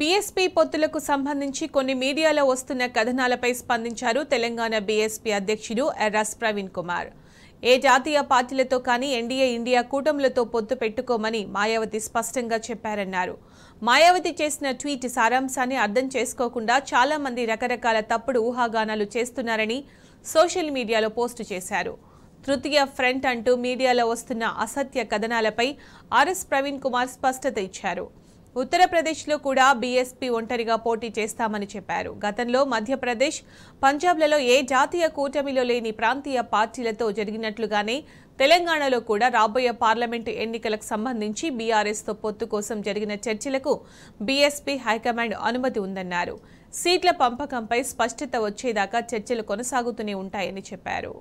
BSP పొత్తులకు సంబంధించి కొన్ని మీడియాలో వస్తున్న కథనాలపై స్పందించారు తెలంగాణ బీఎస్పీ అధ్యక్షుడు ఎర్రస్ ప్రవీణ్ కుమార్ ఏ జాతీయ పార్టీలతో కానీ ఎన్డీఏ ఇండియా కూటములతో పొత్తు పెట్టుకోమని మాయావతి స్పష్టంగా చెప్పారన్నారు మాయావతి చేసిన ట్వీట్ సారాంశాన్ని అర్థం చేసుకోకుండా చాలామంది రకరకాల తప్పుడు ఊహాగానాలు చేస్తున్నారని సోషల్ మీడియాలో పోస్టు చేశారు తృతీయ ఫ్రంట్ అంటూ మీడియాలో వస్తున్న అసత్య కథనాలపై ఆర్ఎస్ ప్రవీణ్ కుమార్ స్పష్టత ఇచ్చారు ఉత్తరప్రదేశ్లో కూడా బీఎస్పీ ఒంటరిగా పోటీ చేస్తామని చెప్పారు గతంలో మధ్యప్రదేశ్ పంజాబ్లలో ఏ జాతీయ కూటమిలో లేని ప్రాంతీయ పార్టీలతో జరిగినట్లుగానే తెలంగాణలో కూడా రాబోయే పార్లమెంటు ఎన్నికలకు సంబంధించి బీఆర్ఎస్తో పొత్తు కోసం జరిగిన చర్చలకు బీఎస్పీ హైకమాండ్ అనుమతి ఉందన్నారు సీట్ల పంపకంపై స్పష్టత వచ్చేదాకా చర్చలు కొనసాగుతూనే ఉంటాయని చెప్పారు